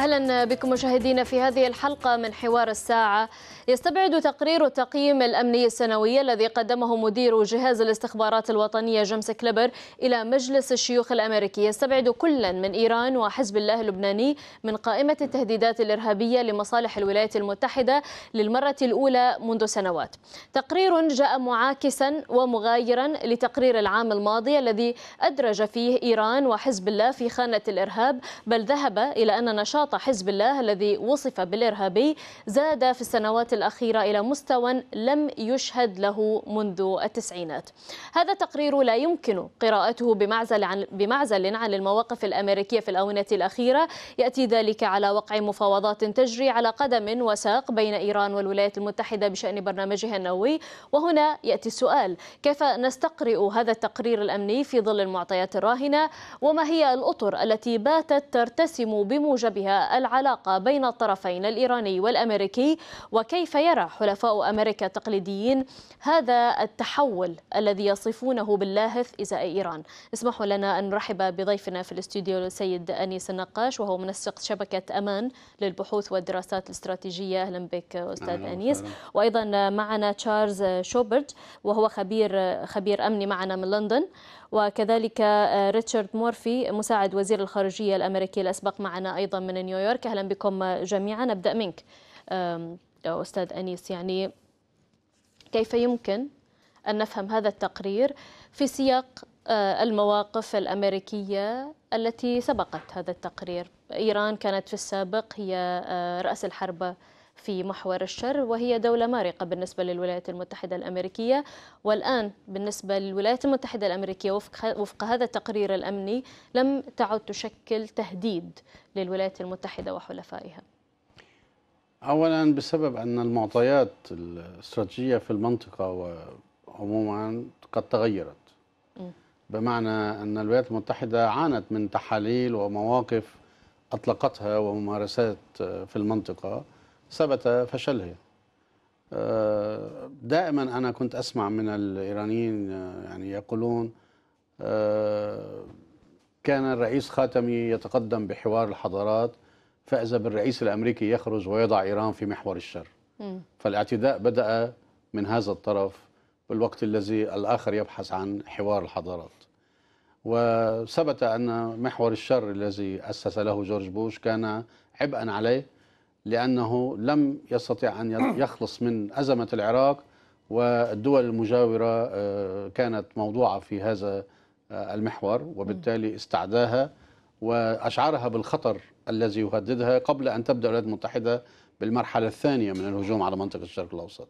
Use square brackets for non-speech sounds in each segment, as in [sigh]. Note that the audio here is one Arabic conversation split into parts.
أهلا بكم مشاهدينا في هذه الحلقة من حوار الساعة يستبعد تقرير التقييم الأمني السنوي الذي قدمه مدير جهاز الاستخبارات الوطنية جيمس كليبر إلى مجلس الشيوخ الأمريكي يستبعد كلا من إيران وحزب الله اللبناني من قائمة التهديدات الإرهابية لمصالح الولايات المتحدة للمرة الأولى منذ سنوات تقرير جاء معاكسا ومغايرا لتقرير العام الماضي الذي أدرج فيه إيران وحزب الله في خانة الإرهاب بل ذهب إلى أن نشاط حزب الله الذي وصف بالإرهابي زاد في السنوات الأخيرة إلى مستوى لم يشهد له منذ التسعينات هذا تقرير لا يمكن قراءته بمعزل عن, بمعزل عن المواقف الأمريكية في الآونة الأخيرة يأتي ذلك على وقع مفاوضات تجري على قدم وساق بين إيران والولايات المتحدة بشأن برنامجها النووي وهنا يأتي السؤال كيف نستقرئ هذا التقرير الأمني في ظل المعطيات الراهنة وما هي الأطر التي باتت ترتسم بموجبها العلاقة بين الطرفين الإيراني والأمريكي وكيف كيف يرى حلفاء أمريكا التقليديين هذا التحول الذي يصفونه باللاهث إزاء إيران اسمحوا لنا أن نرحب بضيفنا في الاستوديو السيد أنيس النقاش وهو منسق شبكة أمان للبحوث والدراسات الاستراتيجية أهلا بك أستاذ أنيس وأيضا معنا تشارلز شوبرت وهو خبير خبير أمني معنا من لندن وكذلك آه، ريتشارد مورفي مساعد وزير الخارجية الأمريكي الأسبق معنا أيضا من نيويورك أهلا بكم جميعا نبدأ منك أستاذ أنيس يعني كيف يمكن أن نفهم هذا التقرير في سياق آه، المواقف الأمريكية التي سبقت هذا التقرير إيران كانت في السابق هي آه، رأس الحربة في محور الشر وهي دولة مارقة بالنسبة للولايات المتحدة الأمريكية والآن بالنسبة للولايات المتحدة الأمريكية وفق, وفق هذا التقرير الأمني لم تعد تشكل تهديد للولايات المتحدة وحلفائها اولا بسبب ان المعطيات الاستراتيجيه في المنطقه وعموما قد تغيرت بمعنى ان الولايات المتحده عانت من تحاليل ومواقف اطلقتها وممارسات في المنطقه ثبت فشلها آه، دائما انا كنت اسمع من الايرانيين آه، يعني يقولون آه، كان الرئيس خاتمي يتقدم بحوار الحضارات فإذا بالرئيس الأمريكي يخرج ويضع إيران في محور الشر فالاعتداء بدأ من هذا الطرف بالوقت الذي الآخر يبحث عن حوار الحضارات وثبت أن محور الشر الذي أسس له جورج بوش كان عبئا عليه لأنه لم يستطيع أن [coughs] يخلص من أزمة العراق والدول المجاورة آه، كانت موضوعة في هذا آه، المحور وبالتالي استعداها وأشعرها بالخطر الذي يهددها قبل أن تبدأ الولايات المتحدة بالمرحلة الثانية من الهجوم على منطقة الشرق الأوسط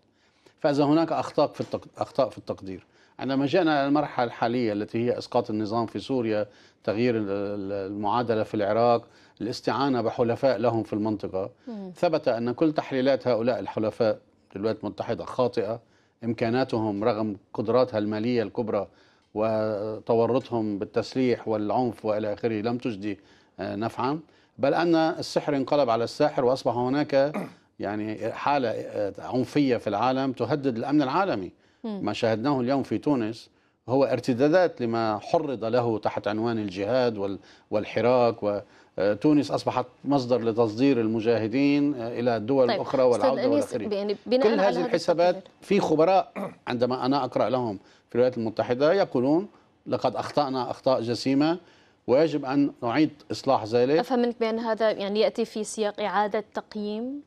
فإذا هناك أخطاء في, التق... أخطاء في التقدير عندما جاءنا إلى المرحلة الحالية التي هي إسقاط النظام في سوريا تغيير المعادلة في العراق الاستعانة بحلفاء لهم في المنطقة ثبت أن كل تحليلات هؤلاء الحلفاء للولايات المتحدة خاطئة إمكاناتهم رغم قدراتها المالية الكبرى وتورطهم بالتسليح والعنف والى اخره لم تجدي آه، نفعا بل أن السحر انقلب على الساحر وأصبح هناك يعني حالة آه، عنفية في العالم تهدد الأمن العالمي ما شاهدناه اليوم في تونس هو ارتدادات لما حرض له تحت عنوان الجهاد والحراك و آه، تونس اصبحت مصدر لتصدير المجاهدين آه، الى الدول طيب. الاخرى والعوده الى اخره يعني كل هذه الحسابات في خبراء عندما انا اقرا لهم في الولايات المتحده يقولون لقد اخطانا اخطاء جسيمه ويجب أن نعيد إصلاح ذلك أفهم منك بأن هذا يعني يأتي في سياق إعادة تقييم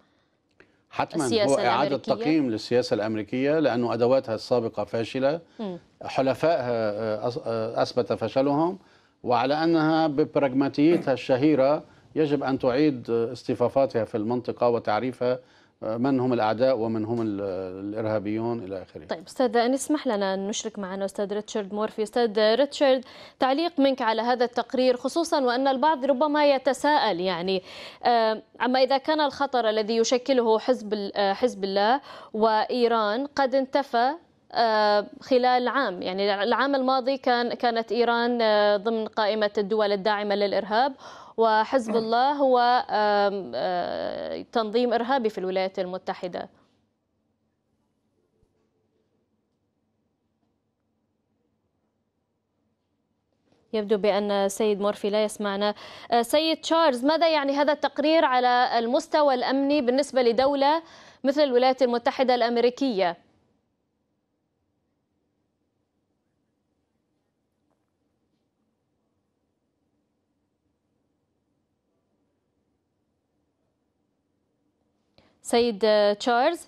حتما السياسة هو إعادة الأمريكية. تقييم للسياسة الأمريكية لأنه أدواتها السابقة فاشلة حلفائها آه، آه، أثبت فشلهم وعلى أنها ببراغماتيتها الشهيرة يجب أن تعيد آه، استفافاتها في المنطقة وتعريفها من هم الأعداء ومن هم الإرهابيون إلى آخره طيب أستاذ أنس اسمح لنا أن نشرك معنا أستاذ ريتشارد مورفي أستاذ ريتشارد تعليق منك على هذا التقرير خصوصا وأن البعض ربما يتساءل يعني عما آه، إذا كان الخطر الذي يشكله حزب آه، حزب الله وإيران قد انتفى آه، خلال عام يعني العام الماضي كان كانت إيران ضمن قائمة الدول الداعمة للإرهاب وحزب الله هو آه، تنظيم إرهابي في الولايات المتحدة يبدو بأن سيد مورفي لا يسمعنا آه، سيد تشارلز ماذا يعني هذا التقرير على المستوى الأمني بالنسبة لدولة مثل الولايات المتحدة الأمريكية سيد تشارلز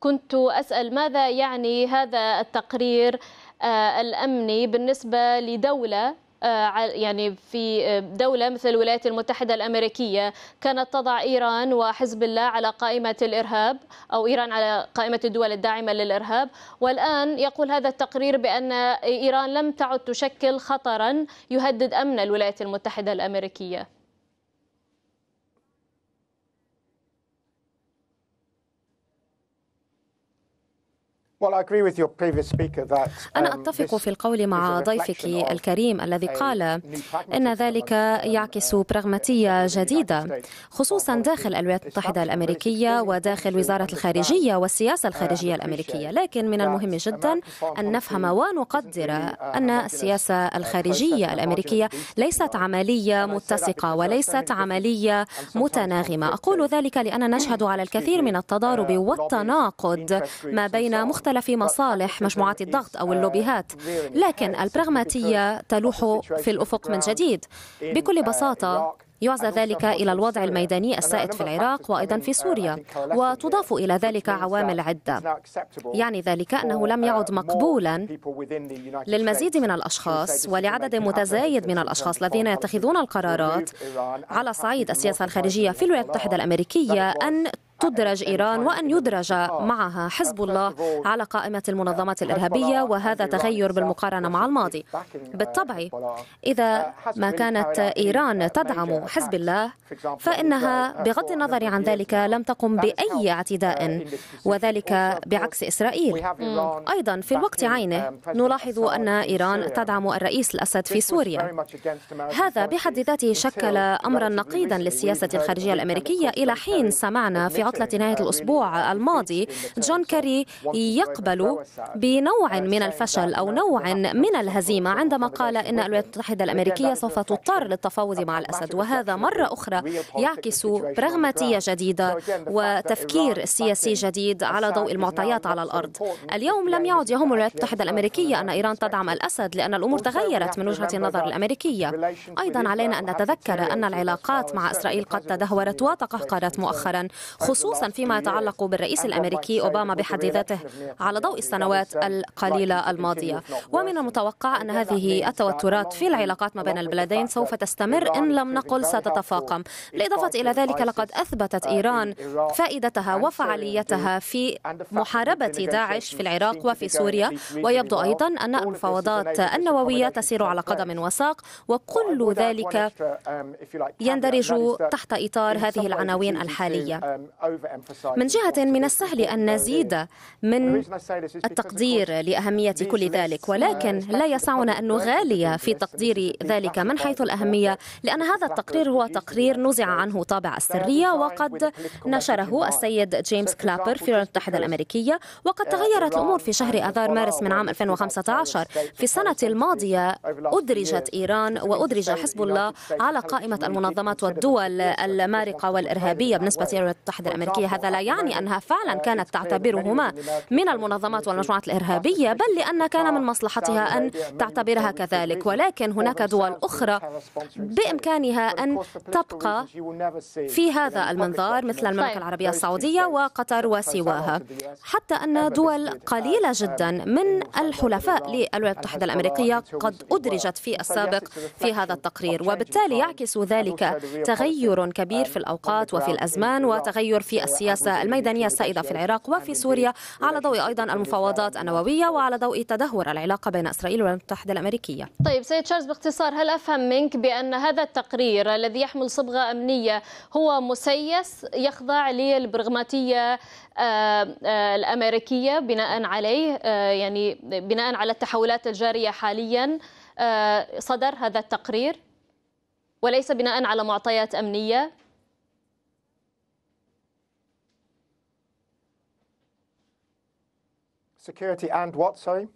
كنت أسأل ماذا يعني هذا التقرير آه، الأمني بالنسبة لدولة آه، يعني في آه، دولة مثل الولايات المتحدة الأمريكية كانت تضع إيران وحزب الله على قائمة الإرهاب أو إيران على قائمة الدول الداعمة للإرهاب والآن يقول هذا التقرير بأن إيران لم تعد تشكل خطرا يهدد أمن الولايات المتحدة الأمريكية أنا um, أتفق في القول مع ضيفك الكريم الذي قال إن ذلك يعكس براغماتية جديدة خصوصا داخل الولايات المتحدة الأمريكية وداخل وزارة الخارجية والسياسة uh, الخارجية الأمريكية لكن من المهم جدا أن نفهم uh, ونقدر أن السياسة uh, الخارجية الأمريكية ليست عملية متسقة وليست عملية متناغمة أقول ذلك لأننا نشهد على الكثير من التضارب والتناقض ما بين مختلف مختلف مصالح مجموعات الضغط أو اللوبيهات لكن البراغماتية تلوح في الأفق من جديد بكل بساطة يعزى ذلك إلى الوضع الميداني السائد في العراق وأيضا في سوريا وتضاف إلى ذلك عوامل عدة يعني ذلك أنه لم يعد مقبولا للمزيد من الأشخاص ولعدد متزايد من الأشخاص الذين يتخذون القرارات على صعيد السياسة الخارجية في الولايات المتحدة الأمريكية أن تدرج إيران وأن يدرج معها حزب الله على قائمة المنظمات الإرهابية وهذا تغير بالمقارنة مع الماضي بالطبع إذا ما كانت إيران تدعم حزب الله فإنها بغض النظر عن ذلك لم تقم بأي اعتداء وذلك بعكس إسرائيل أيضا في الوقت عينه نلاحظ أن إيران تدعم الرئيس الأسد في سوريا هذا بحد ذاته شكل أمرا نقيضا للسياسة الخارجية الأمريكية إلى حين سمعنا في عطلة نهاية الأسبوع الماضي جون كيري يقبل بنوع من الفشل أو نوع من الهزيمة عندما قال إن الولايات المتحدة الأمريكية سوف تضطر للتفاوض مع الأسد وهذا مرة أخرى يعكس براغماتية جديدة وتفكير سياسي جديد على ضوء المعطيات على الأرض اليوم لم يعد يهم الولايات المتحدة الأمريكية أن إيران تدعم الأسد لأن الأمور تغيرت من وجهة النظر الأمريكية أيضا علينا أن نتذكر أن العلاقات مع إسرائيل قد تدهورت وتقهقرت مؤخرا خصوصا خصوصا فيما يتعلق بالرئيس الامريكي اوباما بحد ذاته على ضوء السنوات القليله الماضيه ومن المتوقع ان هذه التوترات في العلاقات ما بين البلدين سوف تستمر ان لم نقل ستتفاقم بالاضافه الى ذلك لقد اثبتت uh, ايران فائدتها وفعاليتها في محاربه داعش في العراق وفي سوريا ويبدو ايضا ان المفاوضات النوويه تسير على قدم وساق وكل ذلك um, يندرج تحت اطار هذه العناوين الحاليه um, من جهة من السهل أن نزيد من التقدير لأهمية كل ذلك ولكن uh, لا يسعنا أن نغالي في تقدير ذلك من حيث الأهمية لأن هذا التقرير هو تقرير نزع عنه طابع السرية وقد نشره السيد جيمس كلابر في الولايات المتحدة الأمريكية وقد تغيرت الأمور في شهر آذار مارس من عام 2015 في السنة الماضية أدرجت إيران وأدرج حزب الله على قائمة المنظمات والدول المارقة والإرهابية بالنسبة للولايات المتحدة الأمريكية الأمريكية هذا لا يعني أنها فعلا كانت تعتبرهما من المنظمات والمجموعات الإرهابية بل لأن كان من مصلحتها أن تعتبرها كذلك ولكن هناك دول أخرى بإمكانها أن تبقى في هذا المنظار مثل المملكة طيب. العربية السعودية وقطر وسواها حتى أن دول قليلة جدا من الحلفاء للولايات المتحدة الأمريكية قد أدرجت في السابق في هذا التقرير وبالتالي يعكس ذلك تغير كبير في الأوقات وفي الأزمان وتغير الدور في السياسة الميدانية السائدة في العراق وفي سوريا على ضوء أيضا المفاوضات النووية وعلى ضوء تدهور العلاقة بين إسرائيل والولايات المتحدة الأمريكية طيب سيد تشارلز باختصار هل أفهم منك بأن هذا التقرير الذي يحمل صبغة أمنية هو مسيس يخضع للبرغماتية آه، آه، الأمريكية بناء عليه آه، يعني بناء على التحولات الجارية حاليا صدر هذا التقرير وليس بناء على معطيات أمنية Security and what, sorry?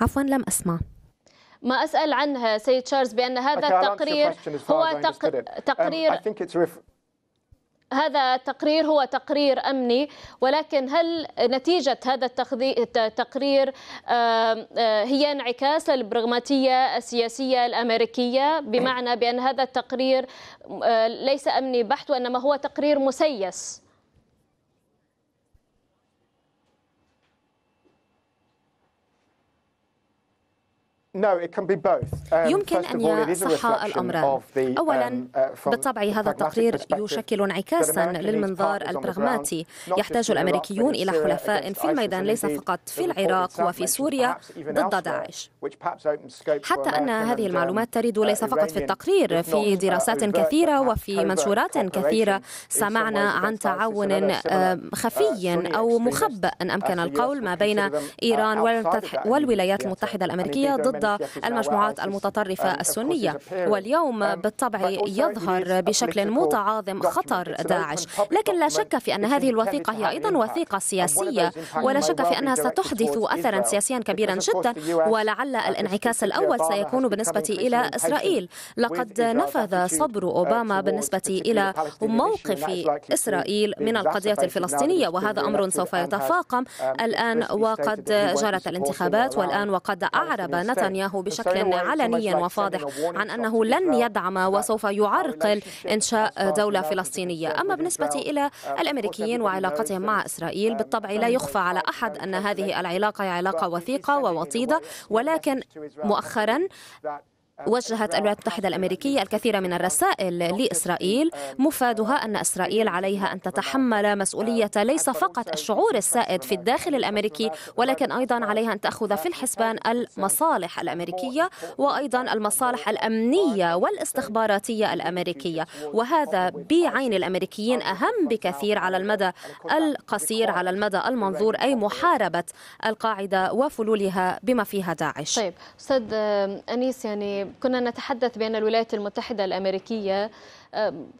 عفوا لم أسمع ما أسأل عنها سيد تشارلز بأن هذا okay, التقرير هو تق... Um, تقرير um, هذا التقرير هو تقرير امني ولكن هل نتيجه هذا التقرير آه، هي انعكاس للبراغماتيه السياسيه الامريكيه بمعنى بان هذا التقرير آه، ليس امني بحت وانما هو تقرير مسيس Um, يمكن أن يصح الأمران أولا um, uh, بالطبع هذا التقرير يشكل انعكاسا للمنظار البراغماتي يحتاج الأمريكيون إلى حلفاء في الميدان uh, ليس فقط في العراق وفي سوريا ضد داعش حتى أن هذه المعلومات ترد ليس فقط في التقرير في دراسات كثيرة وفي منشورات كثيرة سمعنا عن uh, تعاون آه، خفي أو مخبأ إن أمكن القول ما بين إيران والولايات المتحدة الأمريكية ضد ضد المجموعات المتطرفة السنية واليوم بالطبع يظهر بشكل متعاظم خطر داعش لكن لا شك في أن هذه الوثيقة هي أيضا وثيقة سياسية ولا شك في أنها ستحدث أثرا سياسيا كبيرا جدا ولعل الانعكاس الأول سيكون بالنسبة إلى إسرائيل لقد نفذ صبر أوباما بالنسبة إلى موقف إسرائيل من القضية الفلسطينية وهذا أمر سوف يتفاقم الآن وقد جرت الانتخابات والآن وقد أعرب نتن نتنياهو بشكل علني وفاضح عن أنه لن يدعم وسوف يعرقل إنشاء دولة فلسطينية أما بالنسبة إلى uh, الأمريكيين وعلاقتهم مع إسرائيل بالطبع لا يخفى على أحد أن هذه العلاقة علاقة وثيقة ووطيدة ولكن مؤخرا وجهت الولايات المتحدة الأمريكية الكثير من الرسائل لإسرائيل مفادها أن إسرائيل عليها أن تتحمل مسؤولية ليس فقط الشعور السائد في الداخل الأمريكي ولكن أيضا عليها أن تأخذ في الحسبان المصالح الأمريكية وأيضا المصالح الأمنية والاستخباراتية الأمريكية وهذا بعين الأمريكيين أهم بكثير على المدى القصير على المدى المنظور أي محاربة القاعدة وفلولها بما فيها داعش طيب أستاذ أنيس يعني كنا نتحدث بأن الولايات المتحدة الأمريكية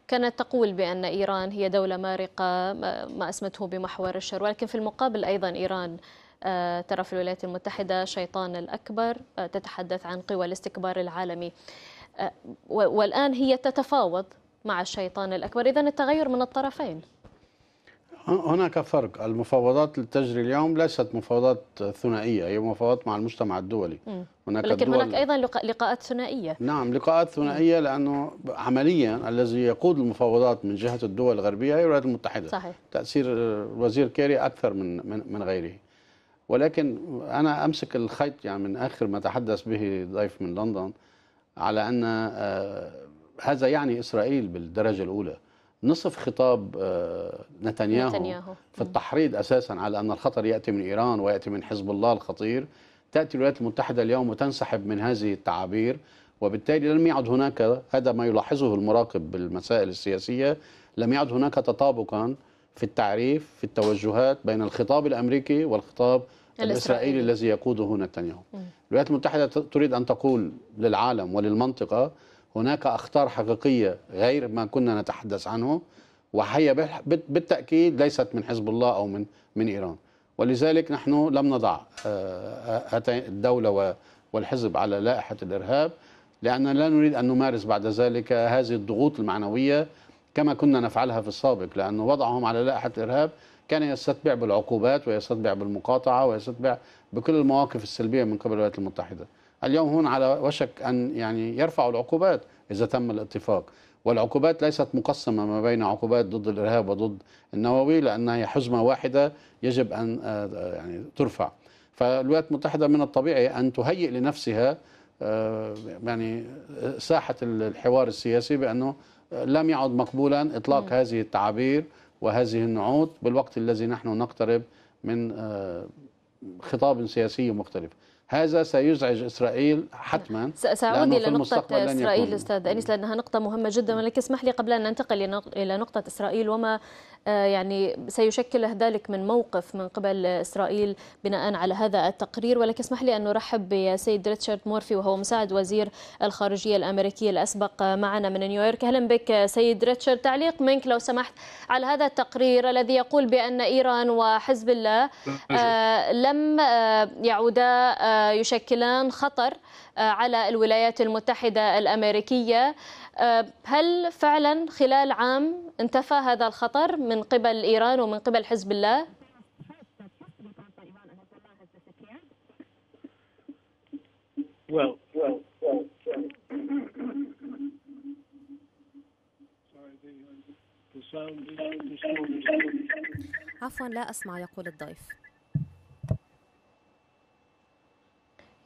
كانت تقول بأن إيران هي دولة مارقة ما أسمته بمحور الشر ولكن في المقابل أيضا إيران آه، ترى في الولايات المتحدة شيطان الأكبر آه، تتحدث عن قوى الاستكبار العالمي آه، والآن هي تتفاوض مع الشيطان الأكبر إذا التغير من الطرفين هناك فرق المفاوضات التي تجري اليوم ليست مفاوضات ثنائية هي مفاوضات مع المجتمع الدولي هناك لكن الدول... هناك أيضا لقاءات ثنائية نعم لقاءات ثنائية لأنه عمليا الذي يقود المفاوضات من جهة الدول الغربية هي الولايات المتحدة صحيح. تأثير الوزير كيري أكثر من, من, من غيره ولكن أنا أمسك الخيط يعني من آخر ما تحدث به ضيف من لندن على أن آه، هذا يعني إسرائيل بالدرجة الأولى نصف خطاب آه، نتنياهو, نتنياهو في التحريض اساسا على ان الخطر ياتي من ايران وياتي من حزب الله الخطير تاتي الولايات المتحده اليوم وتنسحب من هذه التعابير وبالتالي لم يعد هناك هذا ما يلاحظه المراقب بالمسائل السياسيه لم يعد هناك تطابقا في التعريف في التوجهات بين الخطاب الامريكي والخطاب الاسرائيلي الإسرائيلي الذي يقوده نتنياهو. الولايات المتحده تريد ان تقول للعالم وللمنطقه هناك أخطار حقيقية غير ما كنا نتحدث عنه وهي بالتأكيد ليست من حزب الله أو من من إيران ولذلك نحن لم نضع آه، آه، الدولة والحزب على لائحة الإرهاب لأننا لا نريد أن نمارس بعد ذلك هذه الضغوط المعنوية كما كنا نفعلها في السابق لأن وضعهم على لائحة الإرهاب كان يستتبع بالعقوبات ويستتبع بالمقاطعة ويستتبع بكل المواقف السلبية من قبل الولايات المتحدة اليوم هون على وشك أن يعني يرفعوا العقوبات إذا تم الاتفاق والعقوبات ليست مقسمة ما بين عقوبات ضد الإرهاب وضد النووي لأنها هي حزمة واحدة يجب أن آه، آه، يعني ترفع فالولايات المتحدة من الطبيعي أن تهيئ لنفسها آه، يعني ساحة الحوار السياسي بأنه لم يعد مقبولا إطلاق م. هذه التعابير وهذه النعوت بالوقت الذي نحن نقترب من خطاب سياسي مختلف هذا سيزعج اسرائيل حتما ساعود الى نقطه اسرائيل استاذ انيس لانها نقطه مهمه جدا ولكن اسمح لي قبل ان ننتقل الى نقطه اسرائيل وما آه، يعني سيشكل ذلك من موقف من قبل إسرائيل بناء على هذا التقرير ولكن اسمح لي أن نرحب بسيد ريتشارد مورفي وهو مساعد وزير الخارجية الأمريكية الأسبق معنا من نيويورك أهلا بك سيد ريتشارد تعليق منك لو سمحت على هذا التقرير الذي يقول بأن إيران وحزب الله آه، لم آه، يعودا يشكلان خطر على الولايات المتحدة الأمريكية أه، هل فعلا خلال عام انتفى هذا الخطر من قبل إيران ومن قبل حزب الله؟ uh, عفوا لا أسمع يقول الضيف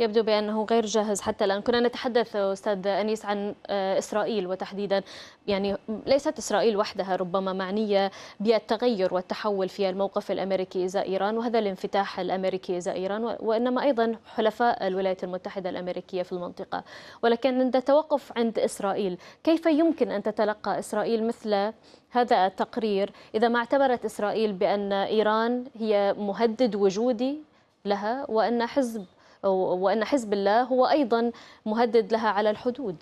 يبدو بأنه غير جاهز حتى الآن كنا نتحدث أستاذ أنيس عن آه، إسرائيل وتحديدا يعني ليست إسرائيل وحدها ربما معنية بالتغير والتحول في الموقف الأمريكي إزاء إيران وهذا الانفتاح الأمريكي إزاء إيران وإنما أيضا حلفاء الولايات المتحدة الأمريكية في المنطقة ولكن عند توقف عند إسرائيل كيف يمكن أن تتلقى إسرائيل مثل هذا التقرير إذا ما اعتبرت إسرائيل بأن إيران هي مهدد وجودي لها وأن حزب وأن حزب الله هو أيضا مهدد لها على الحدود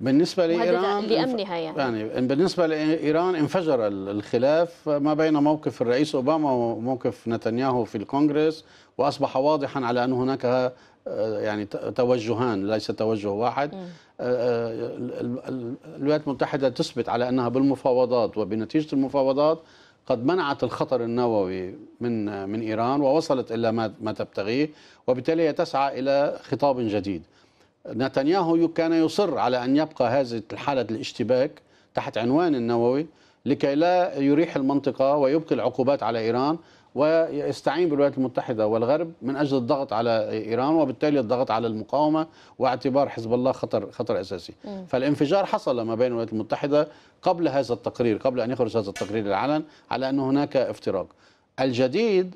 بالنسبة لإيران لأمنها يعني. يعني بالنسبة لإيران انفجر الخلاف ما بين موقف الرئيس أوباما وموقف نتنياهو في الكونغرس وأصبح واضحا على أن هناك آه، يعني توجهان ليس توجه واحد آه، آه، الولايات المتحدة تثبت على أنها بالمفاوضات وبنتيجة المفاوضات قد منعت الخطر النووي من من ايران ووصلت الى ما ما تبتغيه وبالتالي هي تسعى الى خطاب جديد. نتنياهو كان يصر على ان يبقى هذه حاله الاشتباك تحت عنوان النووي لكي لا يريح المنطقه ويبقي العقوبات على ايران ويستعين بالولايات المتحدة والغرب من أجل الضغط على إيران وبالتالي الضغط على المقاومة واعتبار حزب الله خطر خطر أساسي م. فالانفجار حصل ما بين الولايات المتحدة قبل هذا التقرير قبل أن يخرج هذا التقرير للعلن على أن هناك افتراق الجديد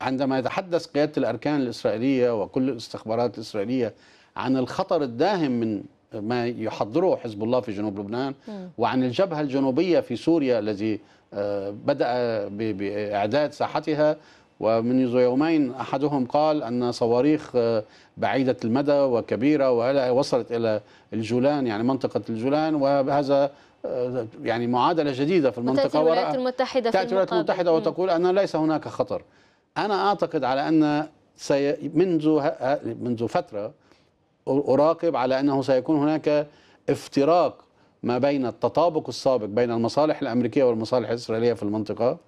عندما يتحدث قيادة الأركان الإسرائيلية وكل الاستخبارات الإسرائيلية عن الخطر الداهم من ما يحضره حزب الله في جنوب لبنان وعن الجبهة الجنوبية في سوريا الذي بدأ بإعداد ساحتها ومنذ يومين أحدهم قال أن صواريخ بعيدة المدى وكبيرة وصلت إلى الجولان يعني منطقة الجولان وهذا يعني معادلة جديدة في المنطقة تأتي الولايات المتحدة تأتي الولايات المتحدة وتقول أن ليس هناك خطر أنا أعتقد على أن سي منذ منذ فترة أراقب على أنه سيكون هناك افتراق ما بين التطابق السابق بين المصالح الأمريكية والمصالح الإسرائيلية في المنطقة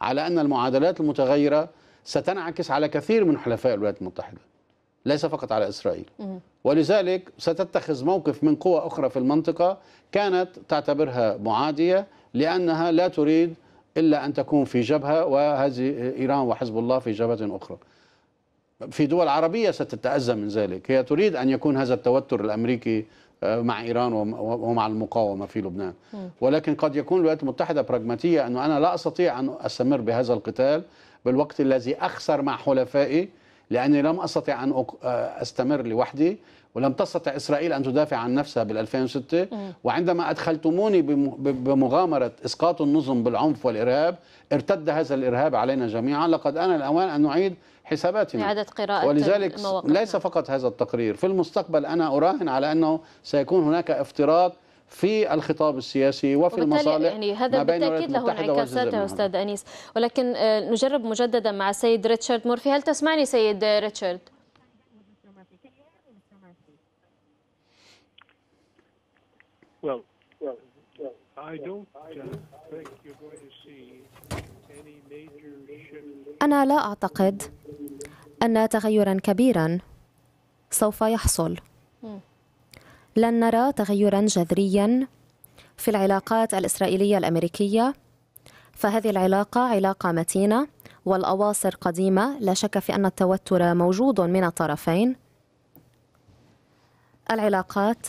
على أن المعادلات المتغيرة ستنعكس على كثير من حلفاء الولايات المتحدة ليس فقط على إسرائيل ولذلك ستتخذ موقف من قوى أخرى في المنطقة كانت تعتبرها معادية لأنها لا تريد إلا أن تكون في جبهة وهذه إيران وحزب الله في جبهة أخرى في دول عربية ستتأذى من ذلك هي تريد أن يكون هذا التوتر الأمريكي مع إيران ومع المقاومة في لبنان ولكن قد يكون الولايات المتحدة براغماتية أنه أنا لا أستطيع أن أستمر بهذا القتال بالوقت الذي أخسر مع حلفائي لأني لم أستطع أن آه، أستمر لوحدي ولم تستطع إسرائيل أن تدافع عن نفسها بال2006 وعندما أدخلتموني بمغامرة إسقاط النظم بالعنف والإرهاب ارتد هذا الإرهاب علينا جميعا لقد أنا الأوان أن نعيد حساباتنا إعادة قراءة ولذلك ليس فقط هذا التقرير في المستقبل أنا أراهن على أنه سيكون هناك افتراض في الخطاب السياسي وفي المصالح يعني هذا بالتاكيد له انعكاساته استاذ انيس ولكن آه، نجرب مجددا مع السيد ريتشارد مورفي هل تسمعني سيد ريتشارد؟ uh, أنا لا أعتقد أن تغيرا كبيرا سوف يحصل لن نرى تغيرا جذريا في العلاقات الإسرائيلية الأمريكية فهذه العلاقة علاقة متينة والأواصر قديمة لا شك في أن التوتر موجود من الطرفين العلاقات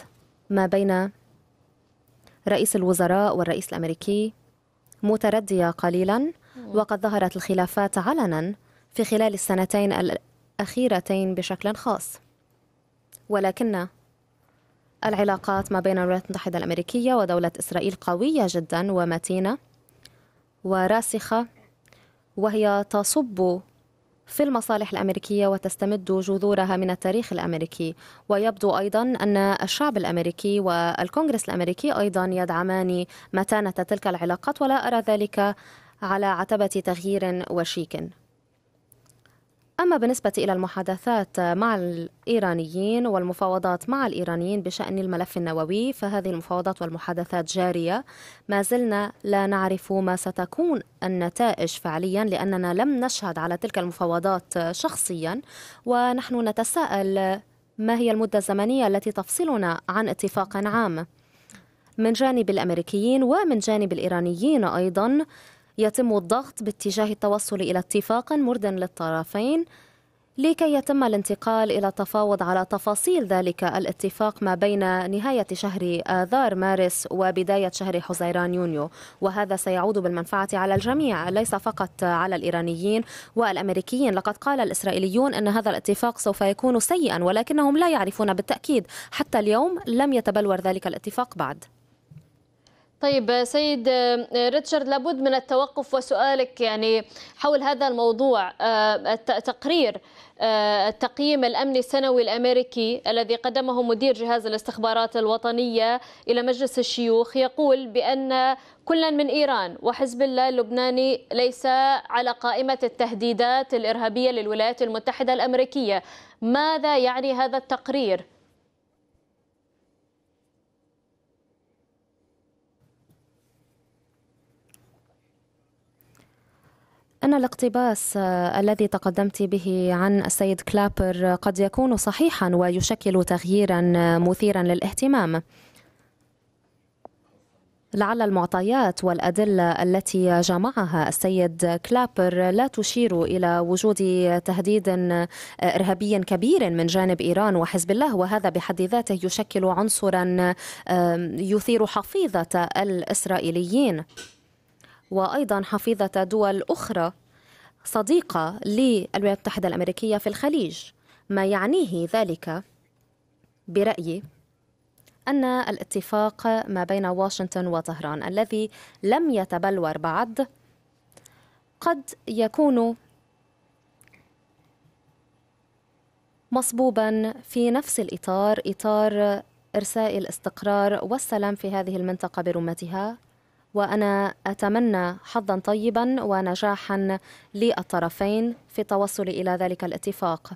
ما بين رئيس الوزراء والرئيس الأمريكي متردية قليلا وقد ظهرت الخلافات علنا في خلال السنتين الأخيرتين بشكل خاص ولكن العلاقات ما بين الولايات المتحدة الأمريكية ودولة إسرائيل قوية جدا ومتينة وراسخة وهي تصب في المصالح الأمريكية وتستمد جذورها من التاريخ الأمريكي ويبدو أيضا أن الشعب الأمريكي والكونغرس الأمريكي أيضا يدعمان متانة تلك العلاقات ولا أرى ذلك على عتبة تغيير وشيك أما بالنسبة إلى المحادثات مع الإيرانيين والمفاوضات مع الإيرانيين بشأن الملف النووي فهذه المفاوضات والمحادثات جارية ما زلنا لا نعرف ما ستكون النتائج فعليا لأننا لم نشهد على تلك المفاوضات شخصيا ونحن نتساءل ما هي المدة الزمنية التي تفصلنا عن اتفاق عام من جانب الأمريكيين ومن جانب الإيرانيين أيضا يتم الضغط باتجاه التوصل إلى اتفاق مرد للطرفين لكي يتم الانتقال إلى التفاوض على تفاصيل ذلك الاتفاق ما بين نهاية شهر آذار مارس وبداية شهر حزيران يونيو وهذا سيعود بالمنفعة على الجميع ليس فقط على الإيرانيين والأمريكيين لقد قال الإسرائيليون أن هذا الاتفاق سوف يكون سيئا ولكنهم لا يعرفون بالتأكيد حتى اليوم لم يتبلور ذلك الاتفاق بعد طيب سيد آه، ريتشارد لابد من التوقف وسؤالك يعني حول هذا الموضوع آه، تقرير آه، التقييم الامني السنوي الامريكي الذي قدمه مدير جهاز الاستخبارات الوطنيه الى مجلس الشيوخ يقول بان كلا من ايران وحزب الله اللبناني ليس على قائمه التهديدات الارهابيه للولايات المتحده الامريكيه ماذا يعني هذا التقرير أن الاقتباس آه، الذي تقدمت به عن السيد كلابر آه، قد يكون صحيحا ويشكل تغييرا آه، مثيرا للاهتمام لعل المعطيات والأدلة التي جمعها السيد كلابر لا تشير إلى وجود تهديد إرهابي كبير من جانب إيران وحزب الله وهذا بحد ذاته يشكل عنصرا يثير حفيظة الإسرائيليين وأيضا حفيظة دول أخرى صديقة للولايات المتحدة الأمريكية في الخليج ما يعنيه ذلك برأيي أن الاتفاق ما بين واشنطن وطهران الذي لم يتبلور بعد قد يكون مصبوبا في نفس الإطار إطار إرساء الاستقرار والسلام في هذه المنطقة برمتها وأنا أتمنى حظا طيبا ونجاحا للطرفين في التوصل إلى ذلك الاتفاق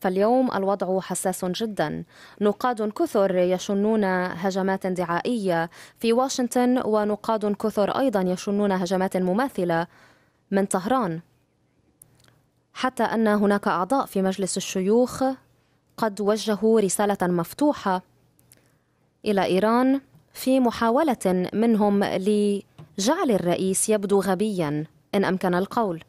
فاليوم الوضع حساس جدا نقاد كثر يشنون هجمات دعائيه في واشنطن ونقاد كثر ايضا يشنون هجمات مماثله من طهران حتى ان هناك اعضاء في مجلس الشيوخ قد وجهوا رساله مفتوحه الى ايران في محاولة منهم لجعل الرئيس يبدو غبيا إن أمكن القول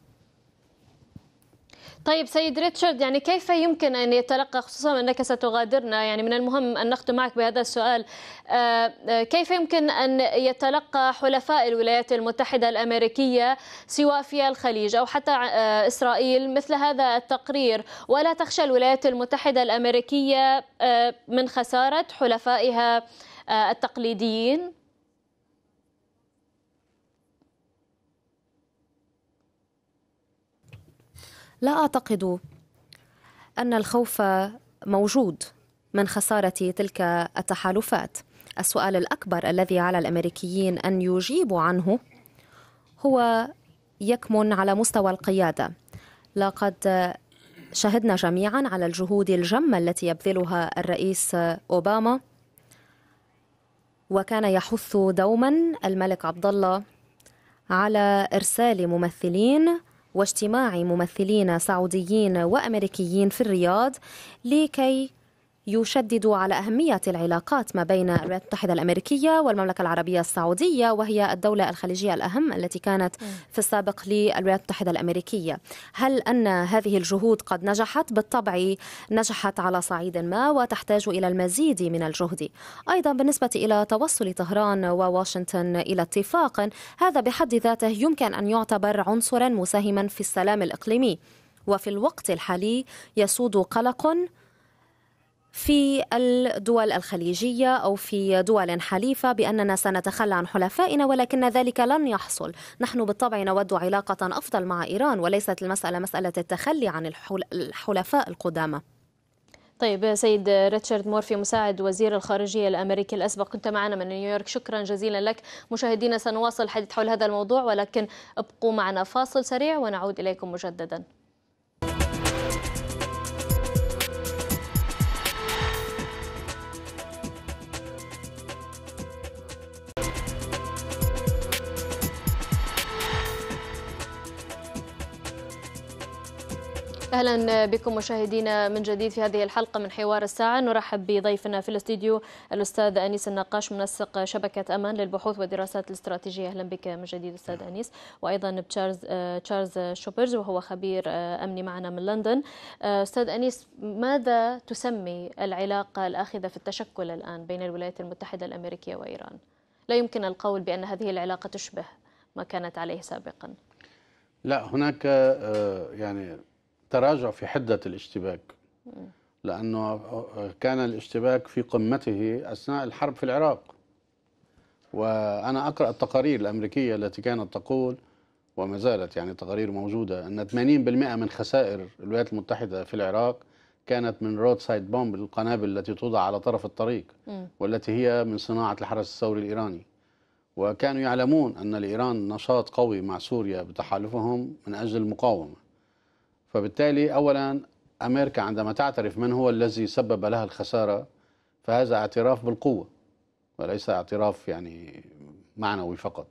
طيب سيد ريتشارد يعني كيف يمكن ان يتلقى خصوصا انك ستغادرنا يعني من المهم ان نختم معك بهذا السؤال آه، آه، كيف يمكن ان يتلقى حلفاء الولايات المتحده الامريكيه سواء في الخليج او حتى آه، اسرائيل مثل هذا التقرير ولا تخشى الولايات المتحده الامريكيه من خساره حلفائها آه، التقليديين لا اعتقد ان الخوف موجود من خساره تلك التحالفات السؤال الاكبر الذي على الامريكيين ان يجيبوا عنه هو يكمن على مستوى القياده لقد شهدنا جميعا على الجهود الجمة التي يبذلها الرئيس أوباما وكان يحث دوما الملك عبد الله على ارسال ممثلين واجتماع ممثلين سعوديين وامريكيين في الرياض لكي يشدد على أهمية العلاقات ما بين الولايات المتحدة الأمريكية والمملكة العربية السعودية وهي الدولة الخليجية الأهم التي كانت في السابق للولايات المتحدة الأمريكية هل أن هذه الجهود قد نجحت؟ بالطبع نجحت على صعيد ما وتحتاج إلى المزيد من الجهد أيضا بالنسبة إلى توصل طهران وواشنطن إلى اتفاق هذا بحد ذاته يمكن أن يعتبر عنصرا مساهما في السلام الإقليمي وفي الوقت الحالي يسود قلق في الدول الخليجية أو في دول حليفة بأننا سنتخلى عن حلفائنا ولكن ذلك لن يحصل نحن بالطبع نود علاقة أفضل مع إيران وليست المسألة مسألة التخلي عن الحلفاء القدامى طيب سيد ريتشارد مورفي مساعد وزير الخارجية الأمريكي الأسبق كنت معنا من نيويورك شكرا جزيلا لك مشاهدينا سنواصل الحديث حول هذا الموضوع ولكن ابقوا معنا فاصل سريع ونعود إليكم مجددا اهلا بكم مشاهدينا من جديد في هذه الحلقه من حوار الساعه نرحب بضيفنا في الاستديو الاستاذ انيس النقاش منسق شبكه امان للبحوث والدراسات الاستراتيجيه اهلا بك من جديد استاذ نعم. انيس وايضا بتشارلز تشارلز شوبرز وهو خبير امني معنا من لندن استاذ انيس ماذا تسمي العلاقه الاخذه في التشكل الان بين الولايات المتحده الامريكيه وايران لا يمكن القول بان هذه العلاقه تشبه ما كانت عليه سابقا لا هناك آه، يعني تراجع في حدة الاشتباك لأنه كان الاشتباك في قمته أثناء الحرب في العراق وأنا أقرأ التقارير الأمريكية التي كانت تقول وما زالت يعني تقارير موجودة أن 80% من خسائر الولايات المتحدة في العراق كانت من رود سايد بومب القنابل التي توضع على طرف الطريق والتي هي من صناعة الحرس الثوري الإيراني وكانوا يعلمون أن لإيران نشاط قوي مع سوريا بتحالفهم من أجل المقاومة فبالتالي أولا أمريكا عندما تعترف من هو الذي سبب لها الخسارة فهذا اعتراف بالقوة وليس اعتراف يعني معنوي فقط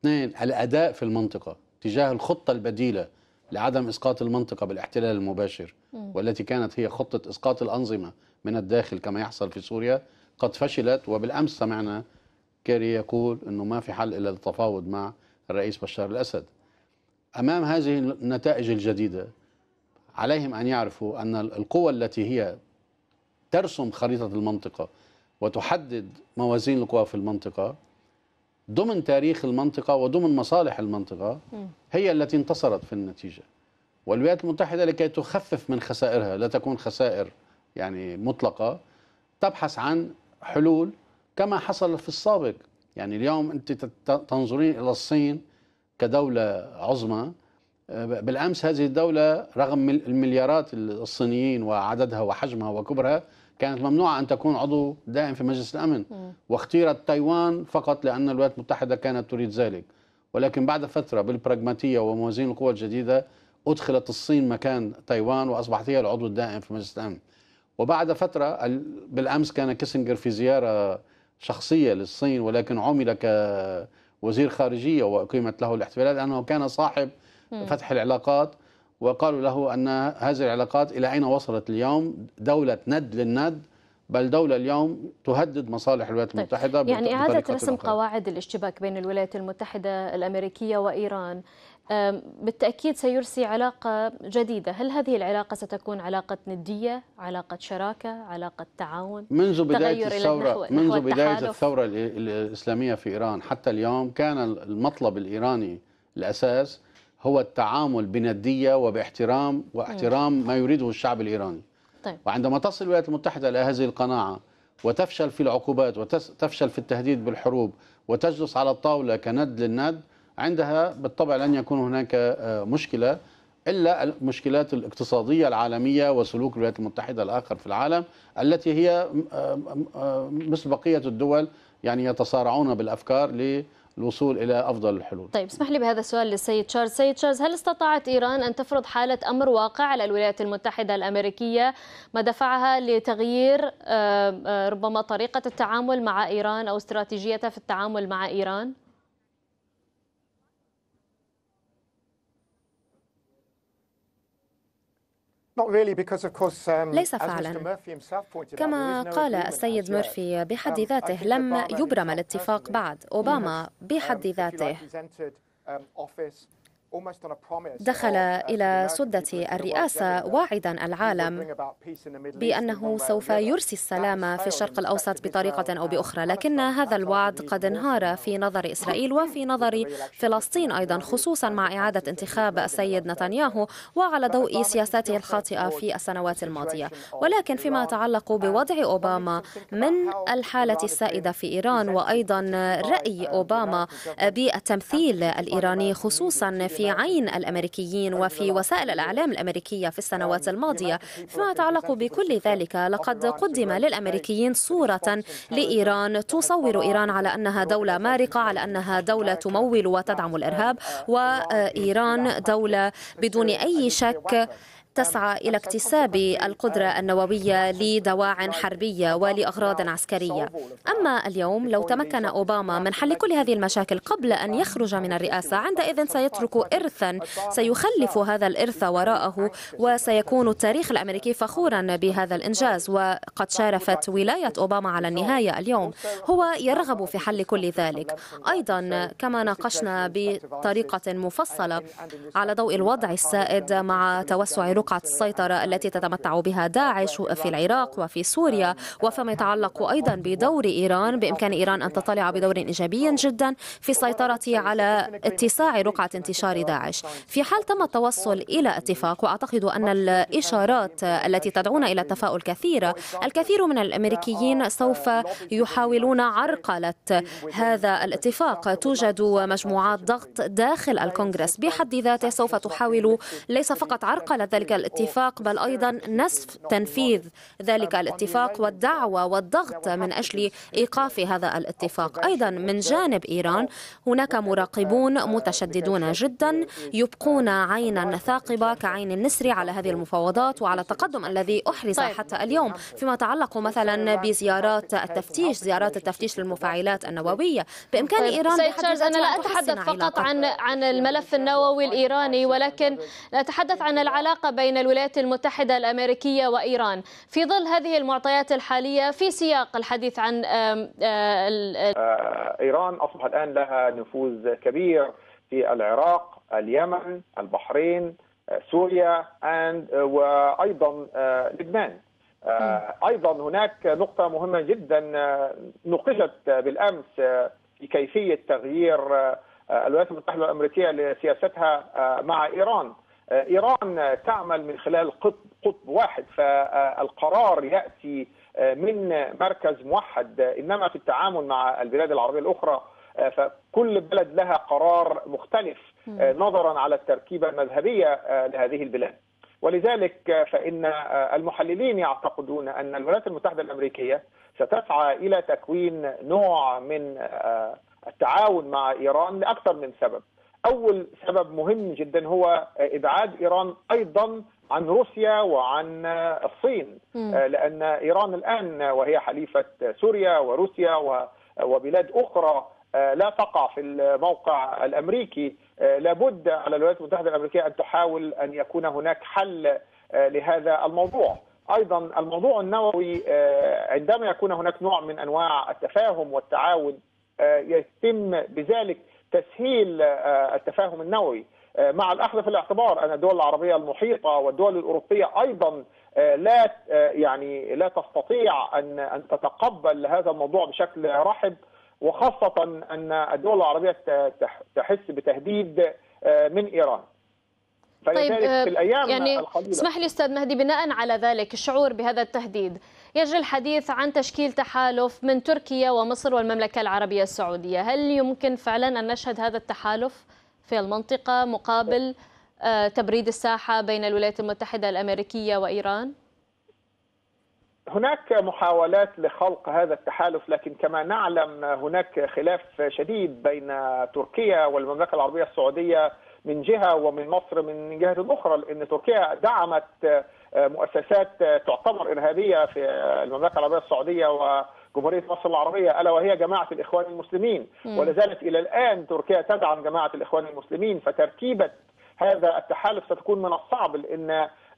اثنين الأداء في المنطقة تجاه الخطة البديلة لعدم إسقاط المنطقة بالاحتلال المباشر والتي كانت هي خطة إسقاط الأنظمة من الداخل كما يحصل في سوريا قد فشلت وبالأمس سمعنا كيري يقول أنه ما في حل إلا التفاوض مع الرئيس بشار الأسد أمام هذه النتائج الجديدة عليهم أن يعرفوا أن القوى التي هي ترسم خريطة المنطقة وتحدد موازين القوى في المنطقة ضمن تاريخ المنطقة وضمن مصالح المنطقة هي التي انتصرت في النتيجة والولايات المتحدة لكي تخفف من خسائرها لا تكون خسائر يعني مطلقة تبحث عن حلول كما حصل في السابق يعني اليوم أنت تنظرين إلى الصين كدولة عظمى آه، بالأمس هذه الدولة رغم المليارات الصينيين وعددها وحجمها وكبرها كانت ممنوعة أن تكون عضو دائم في مجلس الأمن واختيرت تايوان فقط لأن الولايات المتحدة كانت تريد ذلك ولكن بعد فترة بالبراغماتية وموازين القوى الجديدة أدخلت الصين مكان تايوان وأصبحت هي العضو الدائم في مجلس الأمن وبعد فترة بالأمس كان كيسنجر في زيارة شخصية للصين ولكن عمل ك وزير خارجية وأقيمت له الاحتفالات لأنه كان صاحب فتح العلاقات وقالوا له أن هذه العلاقات إلى أين وصلت اليوم دولة ند للند بل دولة اليوم تهدد مصالح الولايات طيب. المتحدة يعني إعادة رسم الأخرى. قواعد الاشتباك بين الولايات المتحدة الأمريكية وإيران بالتأكيد سيرسي علاقة جديدة هل هذه العلاقة ستكون علاقة ندية علاقة شراكة علاقة تعاون منذ بداية الثورة منذ بداية الثورة الإسلامية في إيران حتى اليوم كان المطلب الإيراني الأساس هو التعامل بندية وباحترام واحترام ما يريده الشعب الإيراني طيب. وعندما تصل الولايات المتحدة إلى هذه القناعة وتفشل في العقوبات وتفشل في التهديد بالحروب وتجلس على الطاولة كند للند عندها بالطبع لن يكون هناك آه، مشكله الا المشكلات الاقتصاديه العالميه وسلوك الولايات المتحده الاخر في العالم التي هي آه، آه، مثل بقيه الدول يعني يتصارعون بالافكار للوصول الى افضل الحلول. طيب اسمح لي بهذا السؤال للسيد تشارلز، سيد تشارلز هل استطاعت ايران ان تفرض حاله امر واقع على الولايات المتحده الامريكيه ما دفعها لتغيير ربما طريقه التعامل مع ايران او استراتيجيتها في التعامل مع ايران؟ Um, ليس فعلا كما قال السيد ميرفي um, بحد ذاته لم يبرم الاتفاق بعد أوباما بحد um, ذاته دخل uh, الى سده الرئاسه واعدا العالم بانه سوف يرسي السلام في الشرق الاوسط بطريقه او uh, باخرى لكن هذا الوعد قد انهار في نظر اسرائيل وفي نظر فلسطين ايضا خصوصا مع اعاده انتخاب السيد نتنياهو وعلى ضوء سياساته الخاطئه في السنوات الماضيه ولكن فيما يتعلق بوضع اوباما من الحاله السائده في ايران وايضا راي اوباما بالتمثيل الايراني خصوصا في في عين الأمريكيين وفي وسائل الإعلام الأمريكية في السنوات الماضية فيما يتعلق بكل ذلك لقد قدم للأمريكيين صورة لإيران تصور إيران على أنها دولة مارقة على أنها دولة تمول وتدعم الإرهاب وإيران دولة بدون أي شك تسعى إلى اكتساب القدرة النووية لدواع حربية ولأغراض عسكرية أما اليوم لو تمكن أوباما من حل كل هذه المشاكل قبل أن يخرج من الرئاسة عندئذ سيترك إرثا سيخلف هذا الإرث وراءه وسيكون التاريخ الأمريكي فخورا بهذا الإنجاز وقد شارفت ولاية أوباما على النهاية اليوم هو يرغب في حل كل ذلك أيضا كما ناقشنا بطريقة مفصلة على ضوء الوضع السائد مع توسع بقعة السيطرة التي تتمتع بها داعش في العراق وفي سوريا وفيما يتعلق أيضا بدور إيران بإمكان إيران أن تطلع بدور إيجابي جدا في سيطرة على اتساع رقعة انتشار داعش في حال تم التوصل إلى اتفاق وأعتقد أن الإشارات التي تدعون إلى التفاؤل كثيرة الكثير من الأمريكيين سوف يحاولون عرقلة هذا الاتفاق توجد مجموعات ضغط داخل الكونغرس بحد ذاته سوف تحاول ليس فقط عرقلة ذلك الاتفاق بل أيضا نسف تنفيذ ذلك الاتفاق والدعوة والضغط من أجل إيقاف هذا الاتفاق أيضا من جانب إيران هناك مراقبون متشددون جدا يبقون عينا ثاقبة كعين النسر على هذه المفاوضات وعلى التقدم الذي أحرز طيب. حتى اليوم فيما يتعلق مثلا بزيارات التفتيش زيارات التفتيش للمفاعلات النووية بإمكان طيب. إيران سيد أنا لا أتحدث فقط عن عن الملف النووي الإيراني ولكن نتحدث عن العلاقة بين بين الولايات المتحدة الأمريكية وإيران في ظل هذه المعطيات الحالية في سياق الحديث عن آه، إيران أصبح الآن لها نفوذ كبير في العراق اليمن البحرين آه، سوريا آه، وأيضا لبنان ايضا هناك نقطه مهمه جدا نقشت بالامس في كيفيه تغيير الولايات المتحده الامريكيه لسياستها مع ايران آه، ايران تعمل من خلال قطب قطب واحد فالقرار ياتي آه، من مركز موحد انما في التعامل مع البلاد العربيه الاخرى آه، فكل بلد لها قرار مختلف نظرا على التركيبه المذهبيه لهذه البلاد. ولذلك فإن المحللين يعتقدون أن الولايات المتحدة الأمريكية ستسعى إلى تكوين نوع من التعاون مع إيران لأكثر من سبب اول سبب مهم جدا هو ابعاد ايران ايضا عن روسيا وعن الصين آه، لان ايران الان وهي حليفه سوريا وروسيا وبلاد اخرى آه، لا تقع في الموقع الامريكي آه، لابد على الولايات المتحده الامريكيه ان تحاول ان يكون هناك حل لهذا الموضوع ايضا الموضوع النووي عندما يكون هناك نوع من انواع التفاهم والتعاون يتم بذلك تسهيل آه، التفاهم النووي آه، مع الاخذ في الاعتبار ان الدول العربيه المحيطه والدول الاوروبيه ايضا آه، لا يعني لا تستطيع ان ان تتقبل هذا الموضوع بشكل رحب وخاصه ان الدول العربيه تحس بتهديد من ايران. طيب في الايام يعني اسمح لي استاذ مهدي بناء على ذلك الشعور بهذا التهديد يجري الحديث عن تشكيل تحالف من تركيا ومصر والمملكه العربيه السعوديه، هل يمكن فعلا ان نشهد هذا التحالف في المنطقه مقابل آه، تبريد الساحه بين الولايات المتحده الامريكيه وايران؟ هناك محاولات لخلق هذا التحالف لكن كما نعلم هناك خلاف شديد بين تركيا والمملكه العربيه السعوديه من جهه ومن مصر من جهه اخرى لان تركيا دعمت آه، مؤسسات آه، تعتبر ارهابيه في المملكه العربيه السعوديه و جمهورية مصر العربية ألا وهي جماعة الإخوان المسلمين ولذلك إلى الآن تركيا تدعم جماعة الإخوان المسلمين فتركيبة هذا التحالف ستكون من الصعب لأن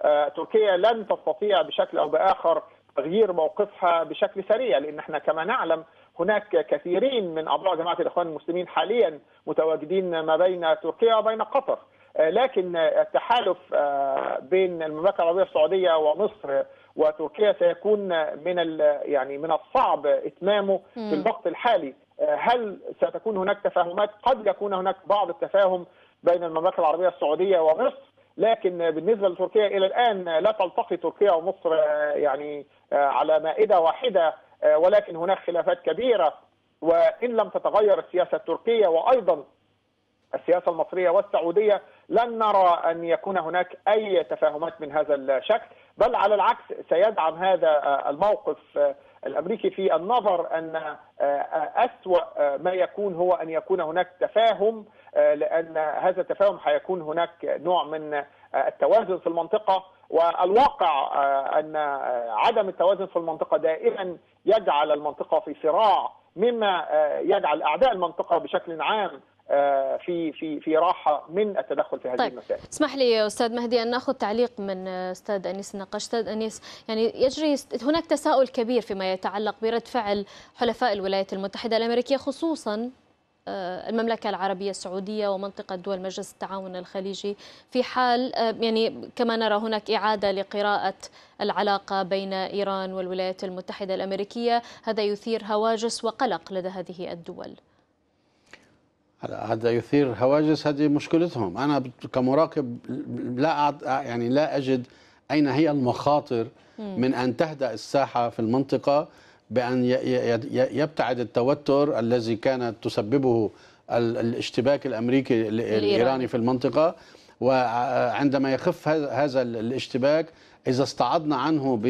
آه، تركيا لن تستطيع بشكل أو بآخر تغيير موقفها بشكل سريع لأن احنا كما نعلم هناك كثيرين من أبرع جماعة الإخوان المسلمين حاليا متواجدين ما بين تركيا وبين قطر آه، لكن التحالف آه، بين المملكة العربية السعودية ومصر وتركيا سيكون من يعني من الصعب اتمامه في الوقت الحالي آه، هل ستكون هناك تفاهمات قد يكون هناك بعض التفاهم بين المملكه العربيه السعوديه ومصر لكن بالنسبه لتركيا الى الان لا تلتقي تركيا ومصر يعني على مائده واحده آه، ولكن هناك خلافات كبيرة وإن لم تتغير السياسة التركية وأيضا السياسة المصرية والسعودية لن نرى أن يكون هناك أي تفاهمات من هذا الشكل بل على العكس سيدعم هذا آه، الموقف آه، الأمريكي في النظر أن أسوأ ما يكون هو أن يكون هناك تفاهم لأن هذا التفاهم حيكون هناك نوع من التوازن في المنطقة والواقع آه، ان آه، عدم التوازن في المنطقه دائما يجعل المنطقه في صراع مما آه، يجعل اعداء المنطقه بشكل عام في في في راحه من التدخل في هذه طيب. المسائل. اسمح لي استاذ مهدي ان ناخذ تعليق من استاذ انيس النقاش، استاذ انيس يعني يجري هناك تساؤل كبير فيما يتعلق برد فعل حلفاء الولايات المتحده الامريكيه خصوصا آه، المملكة العربية السعودية ومنطقة دول مجلس التعاون الخليجي في حال آه، يعني كما نرى هناك إعادة لقراءة العلاقة بين إيران والولايات المتحدة الأمريكية هذا يثير هواجس وقلق لدى هذه الدول هذا يثير هواجس هذه مشكلتهم أنا كمراقب لا يعني لا أجد أين هي المخاطر من أن تهدأ الساحة في المنطقة بأن يبتعد التوتر الذي كانت تسببه الاشتباك الأمريكي الإيراني في المنطقة وعندما يخف هذا الاشتباك إذا استعضنا عنه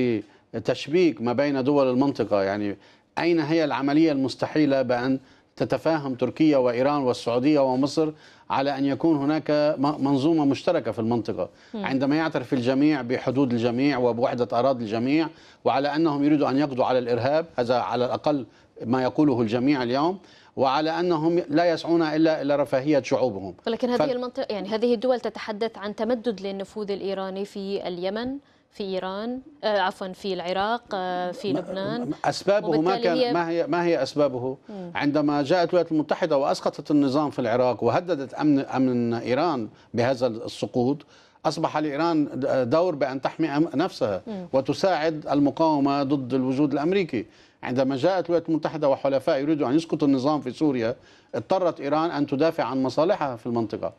بتشبيك ما بين دول المنطقة يعني أين هي العملية المستحيلة بأن تتفاهم تركيا وإيران والسعودية ومصر على أن يكون هناك منظومة مشتركة في المنطقة عندما يعترف الجميع بحدود الجميع وبوحدة أراضي الجميع وعلى أنهم يريدوا أن يقضوا على الإرهاب هذا على الأقل ما يقوله الجميع اليوم وعلى انهم لا يسعون الا الى رفاهيه شعوبهم. ولكن هذه ف... المنطقه يعني هذه الدول تتحدث عن تمدد للنفوذ الايراني في اليمن في ايران آه، عفوا في العراق آه، في لبنان اسبابه ما كان ما هي ما هي اسبابه عندما جاءت الولايات المتحده واسقطت النظام في العراق وهددت امن امن ايران بهذا السقوط اصبح لايران دور بان تحمي نفسها وتساعد المقاومه ضد الوجود الامريكي عندما جاءت الولايات المتحده وحلفاء يريدوا ان يسقطوا النظام في سوريا اضطرت ايران ان تدافع عن مصالحها في المنطقه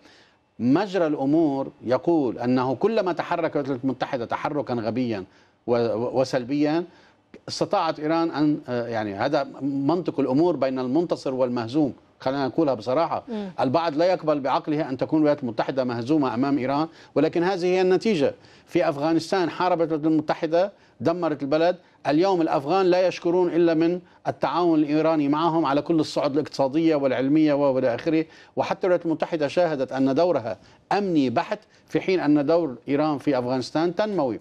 مجرى الأمور يقول أنه كلما تحركت الولايات المتحدة تحركا غبيا وسلبيا استطاعت إيران أن آه، يعني هذا منطق الأمور بين المنتصر والمهزوم خلينا نقولها بصراحة م. البعض لا يقبل بعقله أن تكون الولايات المتحدة مهزومة أمام إيران ولكن هذه هي النتيجة في أفغانستان حاربت الولايات المتحدة دمرت البلد اليوم الأفغان لا يشكرون إلا من التعاون الإيراني معهم على كل الصعد الاقتصادية والعلمية آخره وحتى الولايات المتحدة شاهدت أن دورها أمني بحت في حين أن دور إيران في أفغانستان تنموي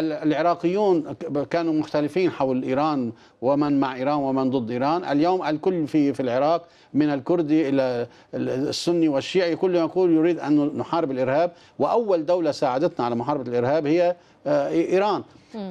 العراقيون كانوا مختلفين حول ايران ومن مع ايران ومن ضد ايران، اليوم الكل في في العراق من الكردي الى السني والشيعي كل يقول يريد ان نحارب الارهاب، واول دوله ساعدتنا على محاربه الارهاب هي آه، ايران.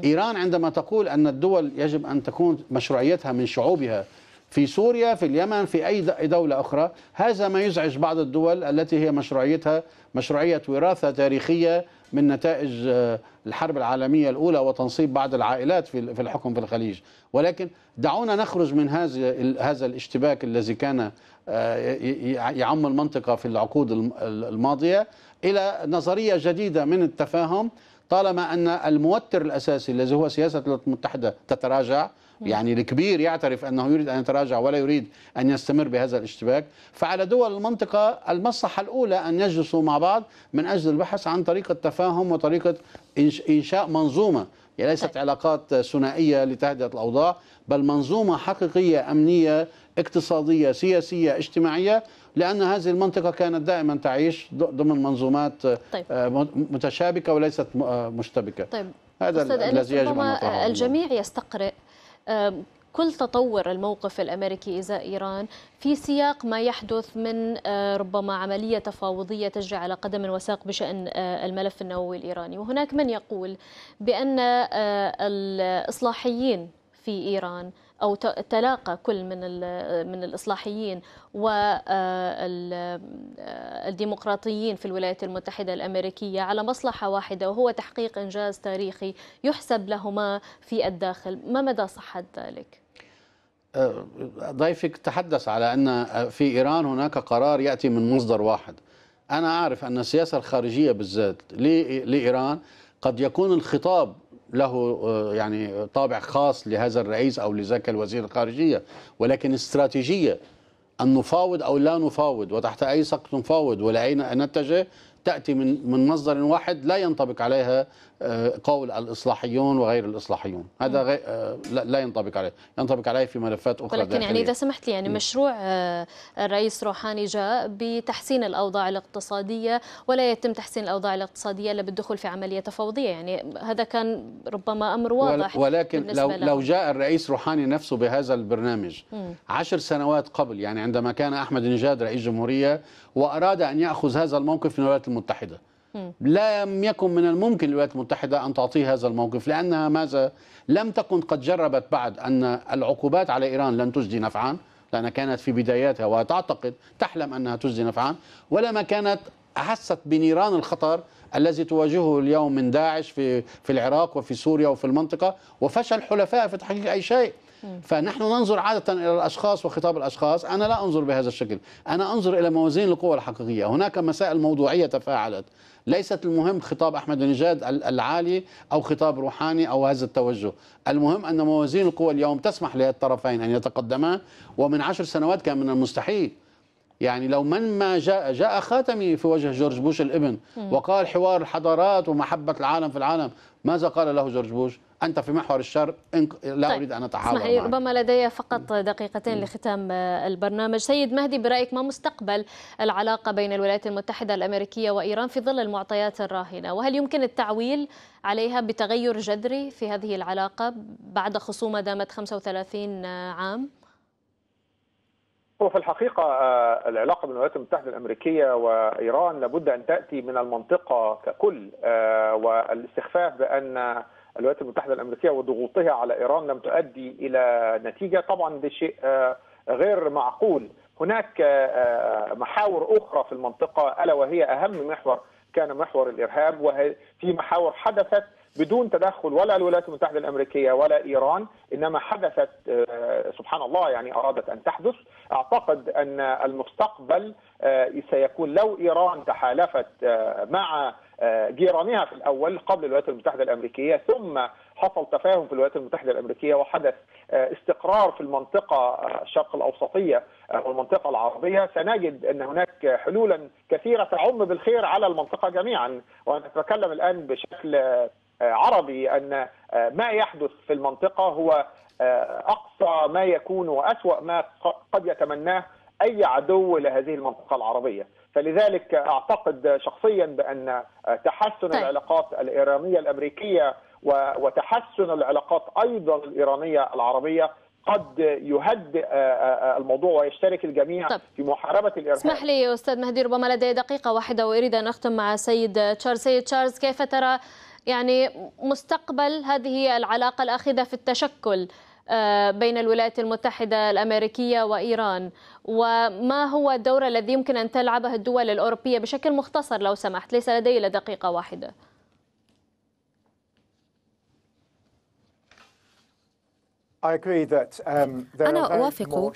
ايران عندما تقول ان الدول يجب ان تكون مشروعيتها من شعوبها في سوريا في اليمن في أي دولة أخرى هذا ما يزعج بعض الدول التي هي مشروعيتها مشروعية وراثة تاريخية من نتائج آه، الحرب العالمية الأولى وتنصيب بعض العائلات في الحكم في الخليج ولكن دعونا نخرج من هذا هذا الاشتباك الذي كان آه، يعم المنطقة في العقود الماضية إلى نظرية جديدة من التفاهم طالما أن الموتر الأساسي الذي هو سياسة الولايات المتحدة تتراجع يعني الكبير يعترف أنه يريد أن يتراجع ولا يريد أن يستمر بهذا الاشتباك فعلى دول المنطقة المصلحة الأولى أن يجلسوا مع بعض من أجل البحث عن طريقة تفاهم وطريقة إنشاء منظومة يعني ليست علاقات ثنائية لتهدئة الأوضاع بل منظومة حقيقية أمنية اقتصادية سياسية اجتماعية لأن هذه المنطقة كانت دائما تعيش ضمن منظومات آه، طيب. متشابكة وليست آه، مشتبكة طيب. هذا الذي يجب أن الجميع يستقرئ كل تطور الموقف الامريكي ازاء ايران في سياق ما يحدث من أه، ربما عمليه تفاوضيه تجري على قدم وساق بشان أه، الملف النووي الايراني، وهناك من يقول بان أه، الاصلاحيين في ايران او تلاقى كل من من الاصلاحيين والديمقراطيين آه، آه، في الولايات المتحده الامريكيه على مصلحه واحده وهو تحقيق انجاز تاريخي يحسب لهما في الداخل، ما مدى صحه ذلك؟ آه، ضيفك تحدث على ان في ايران هناك قرار ياتي من مصدر واحد. انا اعرف ان السياسه الخارجيه بالذات لايران قد يكون الخطاب له آه، يعني طابع خاص لهذا الرئيس أو لذاك الوزير الخارجية ولكن استراتيجية أن نفاوض أو لا نفاوض وتحت أي سقف نفاوض ولاين نتجه تأتي من من مصدر واحد لا ينطبق عليها قول الاصلاحيون وغير الاصلاحيون هذا غي... آه، لا ينطبق عليه ينطبق عليه في ملفات اخرى ولكن يعني داخلية. يعني اذا سمحت لي يعني مشروع آه، الرئيس روحاني جاء بتحسين الاوضاع الاقتصاديه ولا يتم تحسين الاوضاع الاقتصاديه الا بالدخول في عمليه تفاوضيه يعني هذا كان ربما امر واضح ولكن لو له. لو جاء الرئيس روحاني نفسه بهذا البرنامج م. عشر سنوات قبل يعني عندما كان احمد نجاد رئيس جمهوريه واراد ان ياخذ هذا الموقف من الولايات المتحده لم يكن من الممكن للولايات المتحدة أن تعطيه هذا الموقف لأنها ماذا لم تكن قد جربت بعد أن العقوبات على إيران لن تجدي نفعا لأنها كانت في بداياتها وتعتقد تحلم أنها تجدي نفعا ولما كانت أحست بنيران الخطر الذي تواجهه اليوم من داعش في في العراق وفي سوريا وفي المنطقة وفشل حلفائها في تحقيق أي شيء فنحن ننظر عادة إلى الأشخاص وخطاب الأشخاص أنا لا أنظر بهذا الشكل أنا أنظر إلى موازين القوى الحقيقية هناك مسائل موضوعية تفاعلت ليست المهم خطاب أحمد نجاد العالي أو خطاب روحاني أو هذا التوجه المهم أن موازين القوى اليوم تسمح للطرفين أن يتقدما ومن عشر سنوات كان من المستحيل يعني لو من ما جاء جاء خاتمي في وجه جورج بوش الابن وقال حوار الحضارات ومحبة العالم في العالم ماذا قال له جورج بوش انت في محور الشر لا طيب. اريد ان اتحاور معك. ربما لدي فقط دقيقتين لختام آه، البرنامج سيد مهدي برايك ما مستقبل العلاقه بين الولايات المتحده الامريكيه وايران في ظل المعطيات الراهنه وهل يمكن التعويل عليها بتغير جذري في هذه العلاقه بعد خصومه دامت 35 عام هو في الحقيقة آه، العلاقة بين الولايات المتحدة الأمريكية وإيران لابد أن تأتي من المنطقة ككل آه، والاستخفاف بأن الولايات المتحده الامريكيه وضغوطها على ايران لم تؤدي الى نتيجه طبعا ده شيء آه، غير معقول هناك آه، آه، محاور اخرى في المنطقه الا وهي اهم محور كان محور الارهاب وفي محاور حدثت بدون تدخل ولا الولايات المتحده الامريكيه ولا ايران انما حدثت سبحان الله يعني ارادت ان تحدث اعتقد ان المستقبل سيكون لو ايران تحالفت مع آه، جيرانها في الاول قبل الولايات المتحده الامريكيه ثم حصل تفاهم في الولايات المتحده الامريكيه وحدث آه، استقرار في المنطقه آه، الشرق الاوسطيه والمنطقه العربيه سنجد ان هناك حلولا كثيره تعم بالخير على المنطقه جميعا ونتكلم الان بشكل عربي ان ما يحدث في المنطقه هو اقصى ما يكون واسوا ما قد يتمناه اي عدو لهذه المنطقه العربيه فلذلك اعتقد شخصيا بان تحسن طيب. العلاقات الايرانيه الامريكيه وتحسن العلاقات ايضا الايرانيه العربيه قد يهدئ آه، آه، آه، الموضوع ويشترك الجميع طيب. في محاربه الارهاب اسمح لي استاذ مهدي ربما لدي دقيقه واحده واريد ان اختم مع سيد تشارلز سيد تشارلز كيف ترى يعني مستقبل هذه العلاقه الاخذه في التشكل آه، بين الولايات المتحدة الأمريكية وإيران وما هو الدور الذي يمكن أن تلعبه الدول الأوروبية بشكل مختصر لو سمحت ليس لدي إلا دقيقة واحدة Um, أنا أوافق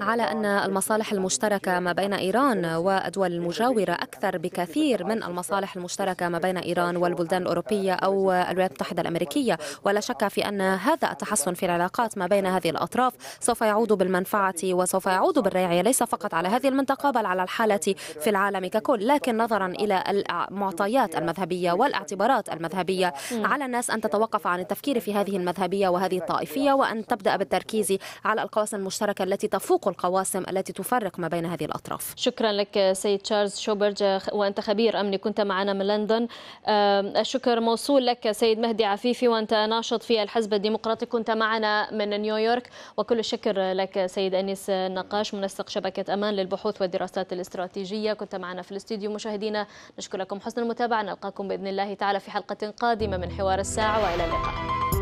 على أن المصالح المشتركة ما بين إيران والدول المجاورة أكثر بكثير من المصالح المشتركة ما بين إيران والبلدان الأوروبية أو الولايات المتحدة الأمريكية ولا شك في أن هذا التحسن في العلاقات ما بين هذه الأطراف سوف يعود بالمنفعة وسوف يعود بالريع ليس فقط على هذه المنطقة بل على الحالة في العالم ككل لكن نظرا إلى المعطيات المذهبية والاعتبارات المذهبية على الناس أن تتوقف عن التفكير في هذه المذهبية وهذه الطائفية الصحفية وأن تبدأ بالتركيز على القواسم المشتركة التي تفوق القواسم التي تفرق ما بين هذه الأطراف شكرا لك سيد تشارلز شوبرج وأنت خبير أمني كنت معنا من لندن آه، الشكر موصول لك سيد مهدي عفيفي وأنت ناشط في الحزب الديمقراطي كنت معنا من نيويورك وكل الشكر لك سيد أنيس نقاش منسق شبكة أمان للبحوث والدراسات الاستراتيجية كنت معنا في الاستديو مشاهدينا نشكر لكم حسن المتابعة نلقاكم بإذن الله تعالى في حلقة قادمة من حوار الساعة وإلى اللقاء